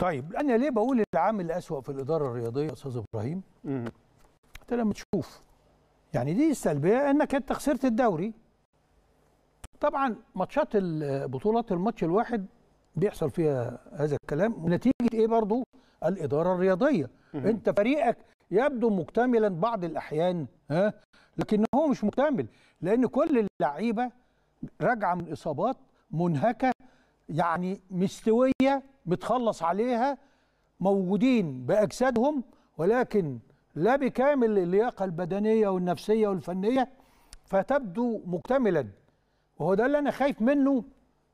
طيب انا ليه بقول العامل الاسوأ في الاداره الرياضيه يا استاذ ابراهيم؟ انت لما تشوف يعني دي السلبيه انك انت خسرت الدوري طبعا ماتشات البطولات الماتش الواحد بيحصل فيها هذا الكلام نتيجه ايه برضو الاداره الرياضيه مم. انت فريقك يبدو مكتملا بعض الاحيان ها لكن هو مش مكتمل لان كل اللعيبه راجعه من اصابات منهكه يعني مستويه بتخلص عليها موجودين باجسادهم ولكن لا بكامل اللياقه البدنيه والنفسيه والفنيه فتبدو مكتملا وهو ده اللي انا خايف منه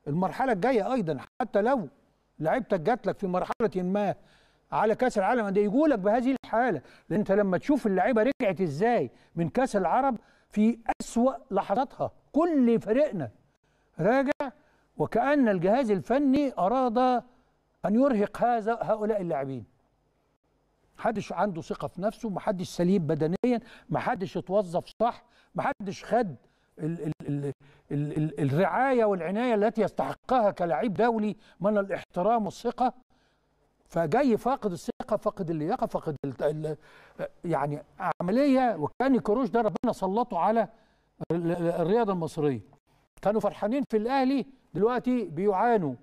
المرحله الجايه ايضا حتى لو لعبتك جات لك في مرحله ما على كاس العالم ده يقولك بهذه الحاله لان انت لما تشوف اللعيبه رجعت ازاي من كاس العرب في اسوا لحظاتها كل فريقنا راجع وكأن الجهاز الفني أراد أن يرهق هذا هؤلاء اللاعبين محدش عنده ثقة في نفسه محدش سليم بدنيا محدش اتوظف صح محدش خد الـ الـ الـ الرعاية والعناية التي يستحقها كلاعب دولي من الاحترام والثقة فجاي فاقد الثقة فاقد اللياقة فاقد يعني عملية وكان كروش ده ربنا سلطه على الرياضة المصرية كانوا فرحانين في الأهلي دلوقتي بيعانوا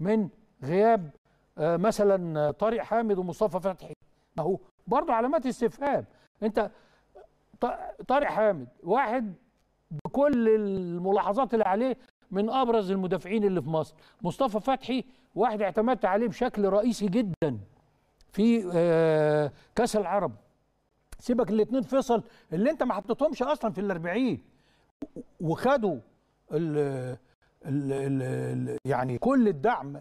من غياب آه، مثلا آه، طارق حامد ومصطفى فتحي اهو برضه علامات استفهام انت آه، طارق حامد واحد بكل الملاحظات اللي عليه من ابرز المدافعين اللي في مصر مصطفى فتحي واحد اعتمدت عليه بشكل رئيسي جدا في كاس العرب سيبك الاثنين فيصل اللي انت ما حطيتهمش اصلا في الاربعين وخدوا ال الـ الـ يعني كل الدعم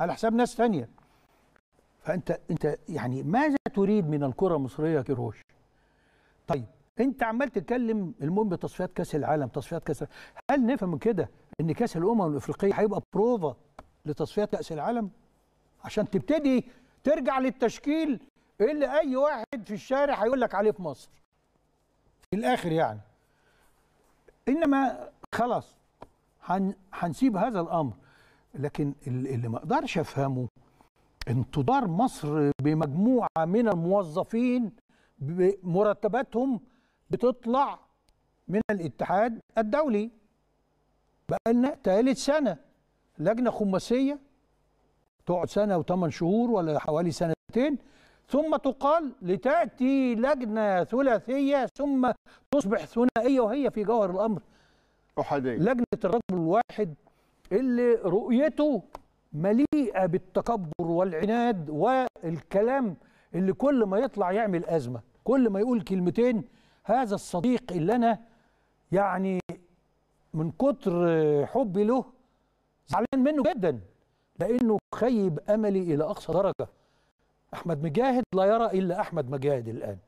على حساب ناس ثانيه فانت انت يعني ماذا تريد من الكره المصريه كيروش طيب انت عمال تتكلم المهم بتصفيات كاس العالم تصفيات كاس هل نفهم من كده ان كاس الامم الافريقيه هيبقى بروفا لتصفيات كاس العالم عشان تبتدي ترجع للتشكيل اللي اي واحد في الشارع هيقول لك عليه في مصر في الاخر يعني انما خلاص هنسيب هذا الامر لكن اللي ما اقدرش افهمه انتظار مصر بمجموعه من الموظفين مرتباتهم بتطلع من الاتحاد الدولي بقى لنا ثالث سنه لجنه خماسيه تقعد سنه وثمان شهور ولا حوالي سنتين ثم تقال لتاتي لجنه ثلاثيه ثم تصبح ثنائيه وهي في جوهر الامر احاديه لجنه الرجل الواحد اللي رؤيته مليئه بالتكبر والعناد والكلام اللي كل ما يطلع يعمل ازمه كل ما يقول كلمتين هذا الصديق اللي انا يعني من كتر حبي له زعلان منه جدا لانه خيب املي الى اقصى درجه احمد مجاهد لا يرى الا احمد مجاهد الان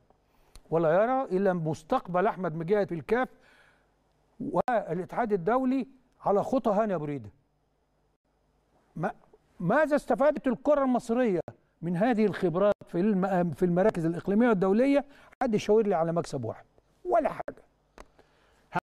ولا يرى الا مستقبل احمد مجاهد في الكاف والاتحاد الدولي على خطى هاني ابو ريده ما ماذا استفادت الكره المصريه من هذه الخبرات في في المراكز الاقليميه والدوليه حد يشاور لي على مكسب واحد ولا حاجه